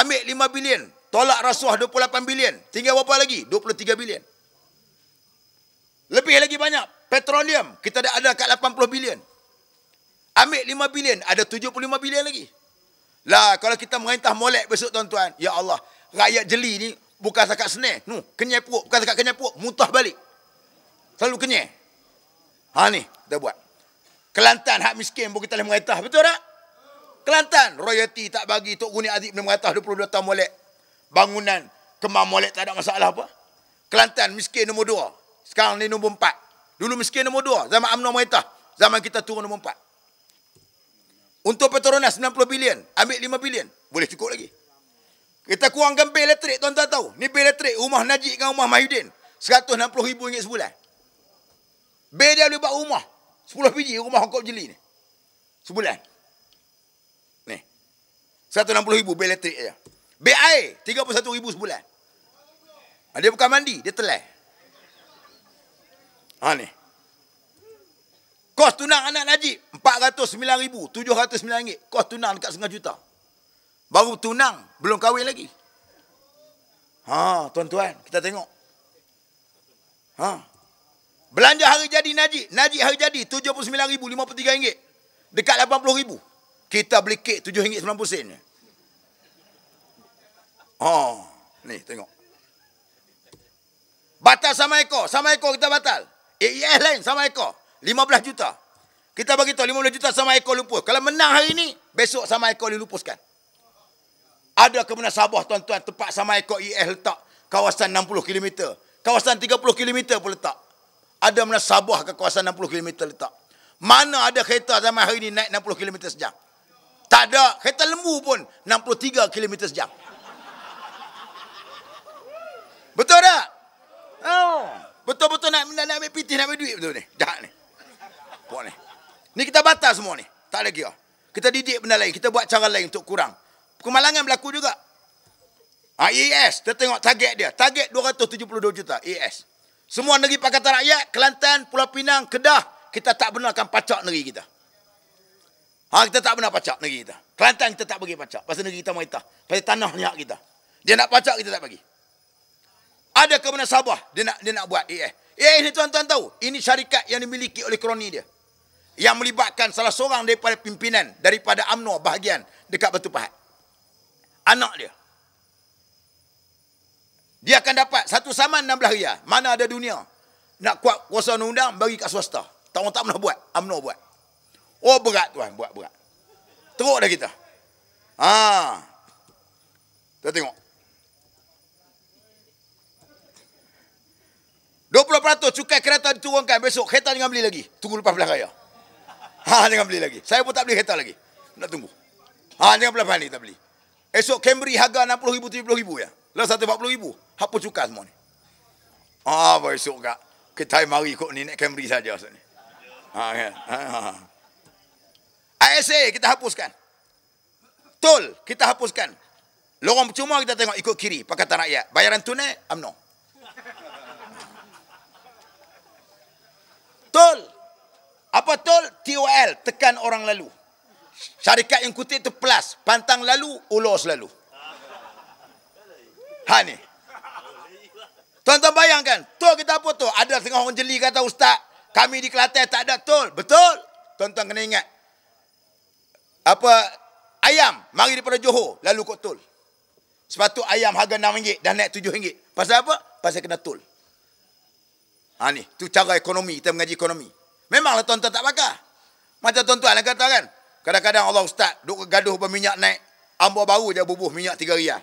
Ambil 5 bilion. Tolak rasuah 28 bilion. Tinggal berapa lagi? 23 bilion. Lebih lagi banyak. Petroleum. Kita dah ada kat 80 bilion. Ambil 5 bilion. Ada 75 bilion lagi. Lah kalau kita merintah molek besok tuan-tuan. Ya Allah. Rakyat jeli ni bukan sakat senih. Nu, kenyai puk. Bukan sakat kenyai puk. mutah balik. Selalu kenyai. Ha ni. Kita buat. Kelantan hak miskin pun kita boleh merintah. Betul tak? Kelantan. Royalty tak bagi. Tok Guni Aziz boleh merintah 22 tahun molek bangunan Kemar Molek tak ada masalah apa. Kelantan miskin nombor dua. Sekarang ni nombor empat. Dulu miskin nombor dua. Zaman UMNO Meritah. Zaman kita turun nombor empat. Untuk Petronas 90 bilion. Ambil 5 bilion. Boleh cukup lagi. Kita kurangkan bil elektrik tuan-tuan tahu. Ni bil elektrik rumah Najib dengan rumah Mahidin. RM160,000 sebulan. Bil dia boleh buat rumah. 10 biji rumah Hongkong Jeli ni. Sebulan. Ni. RM160,000 bil elektrik je. BIA 31000 sebulan. Ah, dia bukan mandi, dia telah. Ha ni. Kos tunang anak Najib 409,700 RM. Kos tunang dekat setengah juta. Baru tunang, belum kahwin lagi. Ha, tuan-tuan, kita tengok. Ha. Belanja hari jadi Najib. Najib hari jadi RM79,053. Dekat RM80,000. Kita beli kek RM7.90. Oh, ni tengok. Batal sama ekor, sama ekor kita batal. AIS eh, lain sama ekor, 15 juta. Kita bagi tahu 15 juta sama ekor lupus. Kalau menang hari ini, besok sama ekor dilupuskan. Ada ke mana Sabah tuan-tuan tempat sama ekor AIS e letak kawasan 60 km. Kawasan 30 km pun letak. Ada mana Sabah ke kawasan 60 km letak. Mana ada kereta zaman hari ini naik 60 km sejam. Tak ada kereta lembu pun 63 km sejam. Betul tak? Oh. Betul-betul nak, nak, nak ambil piti, nak ambil duit betul ni. Jahat ni. Buat ni. Ni kita batal semua ni. Tak ada kira. Kita didik benda lain. Kita buat cara lain untuk kurang. Kemalangan berlaku juga. Ha, ah, e AES. Kita tengok target dia. Target 272 juta. E AES. Semua negeri Pakatan Rakyat, Kelantan, Pulau Pinang, Kedah. Kita tak benarkan pacak negeri kita. Ha, kita tak benar pacak negeri kita. Kelantan kita tak bagi pacak. Pasal negeri kita merita. Pasal tanah niat kita. Dia nak pacak kita tak bagi. Ada kemana Sabah dia nak dia nak buat AIS. AIS ni tuan-tuan tahu, ini syarikat yang dimiliki oleh kroni dia. Yang melibatkan salah seorang daripada pimpinan daripada UMNO bahagian dekat Batu Pahat. Anak dia. Dia akan dapat satu saman 16 belah Mana ada dunia nak kuat kuasa undang bagi kat swasta. Tak orang tak pernah buat. UMNO buat. Oh berat tuan buat berat. Teruk dah kita. Ha. Kita tengok. 20% cukai kereta diturunkan besok kereta jangan beli lagi tunggu lepas belah raya ha jangan beli lagi saya pun tak beli kereta lagi nak tunggu ha jangan belah ni tak beli esok Camry harga 60 ribu 70 ribu ya lah 140 ribu apa cukai semua ni ha apa esok kak kereta mari kot ni naik Camry saja ha kan ha, ha. ISA ha. kita hapuskan tol kita hapuskan lorong percuma kita tengok ikut kiri pakatan rakyat bayaran tunai amno Tol. Apa tol? TOL Tekan orang lalu. Syarikat yang kutip itu plus. Pantang lalu, ulos lalu. Ha ni. Tuan-tuan bayangkan. Tol kita apa tu? Ada tengah orang jeli kata ustaz. Kami di Kelantan tak ada tol. Betul? Tuan-tuan kena ingat. Apa? Ayam. Mari daripada Johor. Lalu kot tol. Sepatut ayam harga RM6 dah naik RM7. Pasal apa? Pasal kena tol. Ha ni, tu cara ekonomi kita mengaji ekonomi. Memanglah tuan-tuan tak pakar. Macam tuan-tuan lah kata kan. Kadang-kadang Allah Ustaz duk gaduh berminyak naik. Ambo baru je bubuh minyak tiga rial.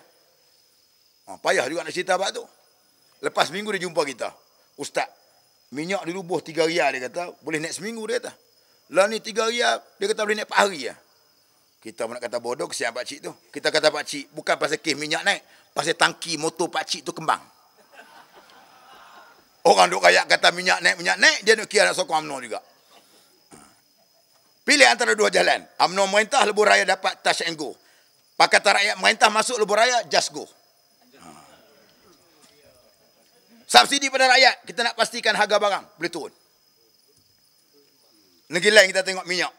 Ha, payah juga nak cerita abad tu. Lepas minggu dia jumpa kita. Ustaz, minyak di lubuh tiga rial dia kata. Boleh naik seminggu dia kata. Lah ni tiga rial dia kata boleh naik empat hari ya. Kita pun nak kata bodoh kesian cik tu. Kita kata Pak Cik bukan pasal kes minyak naik. Pasal tangki motor Cik tu kembang. Orang duk rakyat kata minyak naik, minyak naik, dia nak kira nak sokong UMNO juga. Pilih antara dua jalan. UMNO merintah, lebur raya dapat touch and go. Pakatan rakyat merintah masuk lebur raya, just go. Ha. Subsidi pada rakyat, kita nak pastikan harga barang boleh turun. Negeri lain kita tengok minyak.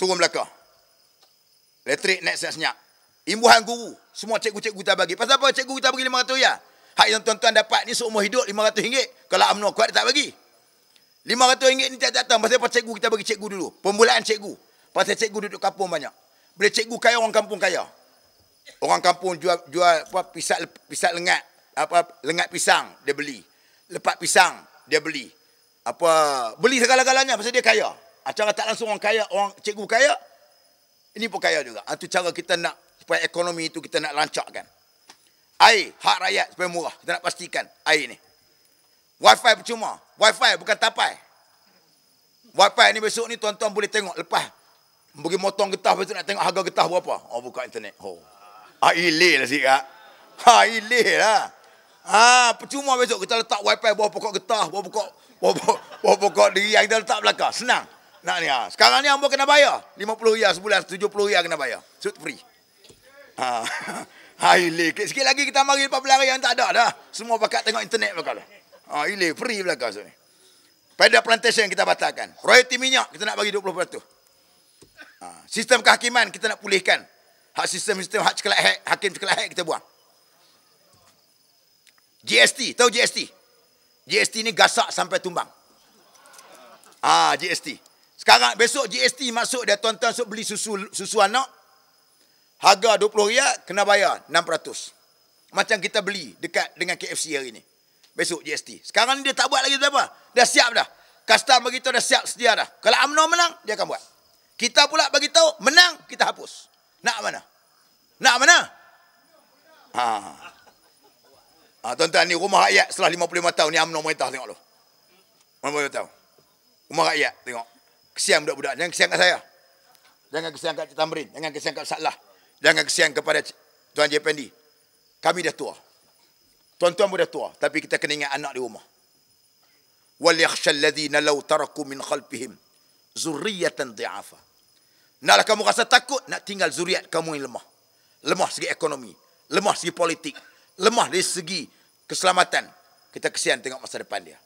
Turun belakang. Elektrik naik senyap-senyap. Imbuhan guru, semua cikgu-cikgu kita bagi. Pasal apa cikgu kita bagi 500 ya? Hak yang tuan-tuan dapat ni seumur hidup RM500. Kalau UMNO kuat tak bagi. RM500 ni tak datang. Pasal apa cikgu kita bagi cikgu dulu. Pembulaan cikgu. Pasal cikgu duduk kampung banyak. Bila cikgu kaya orang kampung kaya. Orang kampung jual jual apa pisat pisat lengat apa lengat pisang dia beli. Lepat pisang dia beli. Apa beli segala-galanya pasal dia kaya. Acara tak langsung orang kaya, orang cikgu kaya. Ini pun kaya juga. Itu ha, cara kita nak supaya ekonomi itu kita nak lancarkan. Air, hak rakyat supaya murah. Kita nak pastikan air ni. Wi-Fi percuma. Wi-Fi bukan tapai. Wi-Fi ni besok ni tuan-tuan boleh tengok lepas. Bagi motong getah besok nak tengok harga getah berapa. Oh, buka internet. Oh. Ha, ilih lah sikap. Ha, ilih lah. Ha, percuma besok kita letak wi-Fi bawah pokok getah, bawah pokok, bawah pokok, bawah pokok diri yang kita letak belakang. Senang. Nak ni ha. Sekarang ni hamba kena bayar. 50 riyal sebulan, 70 riyal kena bayar. Suit free. Ha. [LAUGHS] Hai, Haile. Sikit lagi kita mari lepas yang tak ada dah. Semua bakat tengok internet bakal. Ha ile free belaka sini. Pada plantation kita batalkan. Royalty minyak kita nak bagi 20%. Ha, sistem kehakiman kita nak pulihkan. Hak sistem-sistem hak cekelak hak, hakim cekelak kita buang. GST, tahu GST? GST ni gasak sampai tumbang. Ah ha, GST. Sekarang besok GST masuk dia tuan-tuan sok beli susu susu anak Harga 20 riyal kena bayar 600. Macam kita beli dekat dengan KFC hari ni. Besok GST. Sekarang ni dia tak buat lagi apa. Dah siap dah. Kastam bagi dah siap sedia dah. Kalau UMNO menang dia akan buat. Kita pula bagi menang kita hapus. Nak mana? Nak mana? Ha. Ha, tuan-tuan ni rumah rakyat setelah 55 tahun ni UMNO merintah tengok lu. Mana boleh tahu? Rumah rakyat tengok. Kesian budak-budak. Jangan kesian kat saya. Jangan kesian kat Cik Tamrin. Jangan kesian kat Salah. Jangan kesian kepada Tuan JPND. Kami dah tua. Tuan-tuan pun dah tua. Tapi kita kena ingat anak di rumah. وَلْيَخْشَ الَّذِينَ لَوْ تَرَكُوا مِنْ خَلْفِهِمْ زُرِّيَّةً ضِعَافًا Naklah kamu rasa takut, nak tinggal zuriat kamu yang lemah. Lemah segi ekonomi. Lemah segi politik. Lemah dari segi keselamatan. Kita kesian tengok masa depan dia.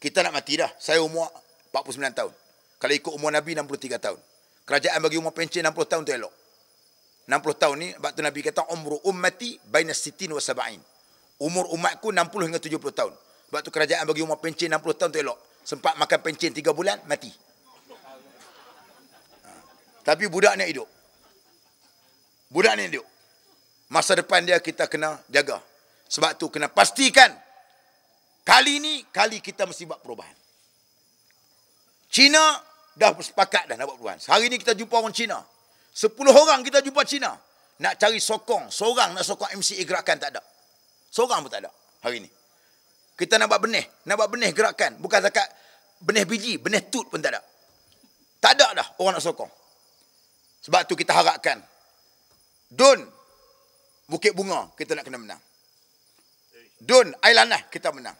Kita nak mati dah. Saya umur 49 tahun. Kalau ikut umur Nabi 63 tahun. Kerajaan bagi umur pencin 60 tahun tu elok. 60 tahun ni sebab tu Nabi kata umru ummati baina sitin wa sabain. Umur umatku 60 hingga 70 tahun. Sebab tu kerajaan bagi umat pencin 60 tahun tu elok. Sempat makan pencin 3 bulan mati. Ha. Tapi budak ni hidup. Budak ni hidup. Masa depan dia kita kena jaga. Sebab tu kena pastikan kali ni kali kita mesti buat perubahan. Cina dah bersepakat dah nak buat perubahan. Hari ni kita jumpa orang Cina Sepuluh orang kita jumpa Cina. Nak cari sokong. Seorang nak sokong MCA gerakan tak ada. Seorang pun tak ada hari ini. Kita nak buat benih. Nak buat benih gerakan. Bukan zakat benih biji. Benih tut pun tak ada. Tak ada dah orang nak sokong. Sebab tu kita harapkan. Dun. Bukit Bunga. Kita nak kena menang. Dun. Ailanah. Kita menang.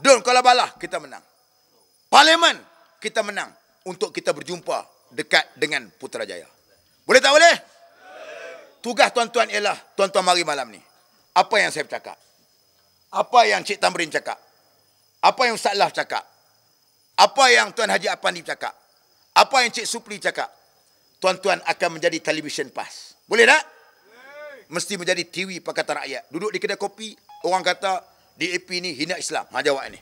Dun. Kuala Balah. Kita menang. Parlimen. Kita menang. Untuk kita berjumpa dekat dengan Putrajaya. Boleh tak boleh? Tugas tuan-tuan ialah tuan-tuan mari malam ni. Apa yang saya cakap? Apa yang Cik Tamrin cakap? Apa yang Ustaz Lah cakap? Apa yang Tuan Haji Apandi cakap? Apa yang Cik Supri cakap? Tuan-tuan akan menjadi television pass. Boleh tak? Mesti menjadi TV Pakatan Rakyat. Duduk di kedai kopi, orang kata DAP ni hina Islam. Ha, jawab ini.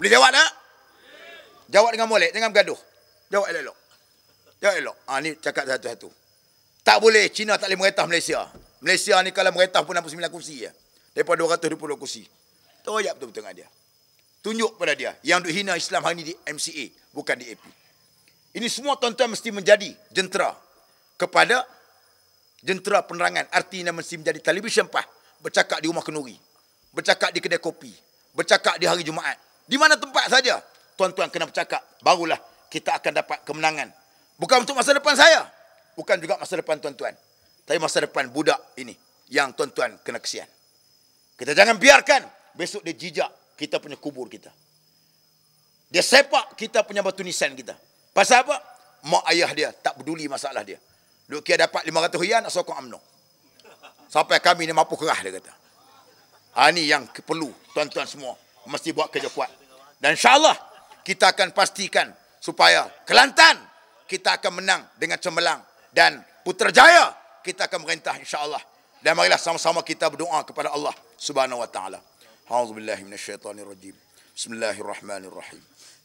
Boleh jawab tak? Jawab dengan molek, dengan bergaduh. Jawab elok-elok. Jangan elok. Ha, ni cakap satu-satu. Tak boleh Cina tak boleh meretas Malaysia. Malaysia ni kalau meretas pun 69 kursi ya. Daripada 220 kursi. Teroyak betul-betul dengan dia. Tunjuk pada dia yang duk hina Islam hari ni di MCA bukan di AP. Ini semua tuan-tuan mesti menjadi jentera kepada jentera penerangan. Artinya mesti menjadi televisyen pah. Bercakap di rumah kenuri. Bercakap di kedai kopi. Bercakap di hari Jumaat. Di mana tempat saja tuan-tuan kena bercakap. Barulah kita akan dapat kemenangan Bukan untuk masa depan saya. Bukan juga masa depan tuan-tuan. Tapi masa depan budak ini. Yang tuan-tuan kena kesian. Kita jangan biarkan. Besok dia jijak kita punya kubur kita. Dia sepak kita punya batu nisan kita. Pasal apa? Mak ayah dia tak peduli masalah dia. Duk kia dapat 500 riyan nak sokong UMNO. Sampai kami ni mampu kerah dia kata. Ha, ini yang perlu tuan-tuan semua. Mesti buat kerja kuat. Dan insyaAllah kita akan pastikan supaya Kelantan kita akan menang dengan cemerlang dan Putrajaya kita akan merintah insya-Allah. Dan marilah sama-sama kita berdoa kepada Allah Subhanahu wa taala. Hauzubillahi rajim. Bismillahirrahmanirrahim.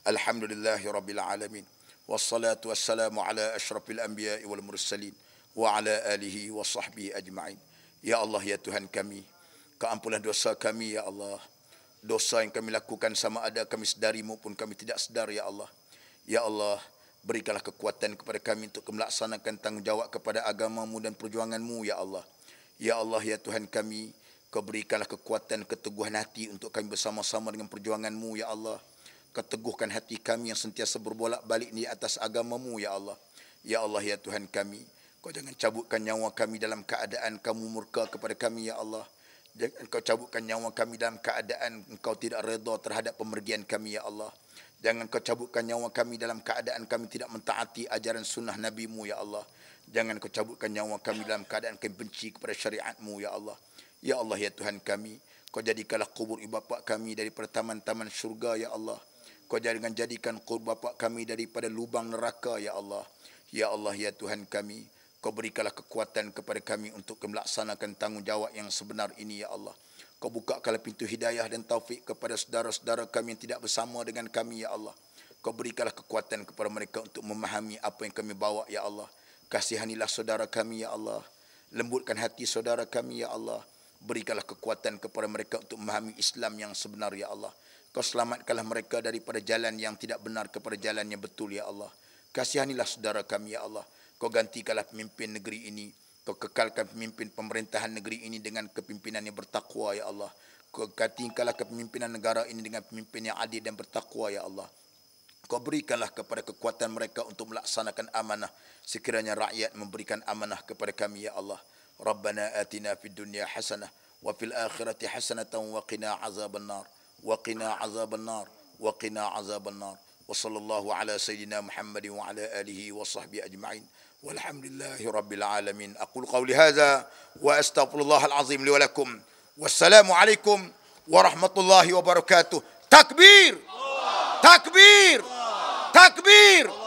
Alhamdulillahirabbil alamin. Wassalatu wassalamu ala asyrafil anbiya wal mursalin wa ala alihi wa sahbihi ajma'in. Ya Allah ya Tuhan kami, keampunan dosa kami ya Allah. Dosa yang kami lakukan sama ada kami sedari maupun kami tidak sedar ya Allah. Ya Allah, Berikanlah kekuatan kepada kami untuk melaksanakan tanggungjawab kepada agamamu dan perjuanganmu, Ya Allah. Ya Allah, Ya Tuhan kami, kau berikanlah kekuatan keteguhan hati untuk kami bersama-sama dengan perjuanganmu, Ya Allah. Keteguhkan hati kami yang sentiasa berbolak balik di atas agamamu, Ya Allah. Ya Allah, Ya Tuhan kami, kau jangan cabutkan nyawa kami dalam keadaan kamu murka kepada kami, Ya Allah. Jangan kau cabutkan nyawa kami dalam keadaan kau tidak reda terhadap pemergian kami, Ya Allah. Jangan kau cabutkan nyawa kami dalam keadaan kami tidak mentaati ajaran sunnah NabiMu ya Allah. Jangan kau cabutkan nyawa kami dalam keadaan kami benci kepada syariatmu ya Allah. Ya Allah ya Tuhan kami, kau jadikanlah kubur ibu bapa kami dari pertaman taman syurga ya Allah. Kau jangan jadikan kubur bapa kami daripada lubang neraka ya Allah. Ya Allah ya Tuhan kami, kau berikanlah kekuatan kepada kami untuk melaksanakan tanggungjawab yang sebenar ini ya Allah. Kau bukakan pintu hidayah dan taufik kepada saudara-saudara kami yang tidak bersama dengan kami, Ya Allah. Kau berikanlah kekuatan kepada mereka untuk memahami apa yang kami bawa, Ya Allah. Kasihanilah saudara kami, Ya Allah. Lembutkan hati saudara kami, Ya Allah. Berikanlah kekuatan kepada mereka untuk memahami Islam yang sebenar, Ya Allah. Kau selamatkanlah mereka daripada jalan yang tidak benar kepada jalan yang betul, Ya Allah. Kasihanilah saudara kami, Ya Allah. Kau gantikanlah pemimpin negeri ini. Kau kekalkan pemimpin pemerintahan negeri ini dengan kepimpinan yang bertakwa, Ya Allah. Kau gantikanlah kepimpinan negara ini dengan pemimpin yang adil dan bertakwa, Ya Allah. Kau berikanlah kepada kekuatan mereka untuk melaksanakan amanah. Sekiranya rakyat memberikan amanah kepada kami, Ya Allah. Rabbana atina fid dunya hasanah. Wa fil akhirati hasanah. Wa qina azab al nar Wa qina azab al nar Wa qina azab al nar Wa sallallahu ala sayyidina Muhammadin wa ala alihi wa sahbihi ajma'in. والحمد لله رب العالمين أقول قولي هذا وأستغفر الله العظيم لي ولكم والسلام عليكم ورحمة الله وبركاته تكبير تكبير تكبير, تكبير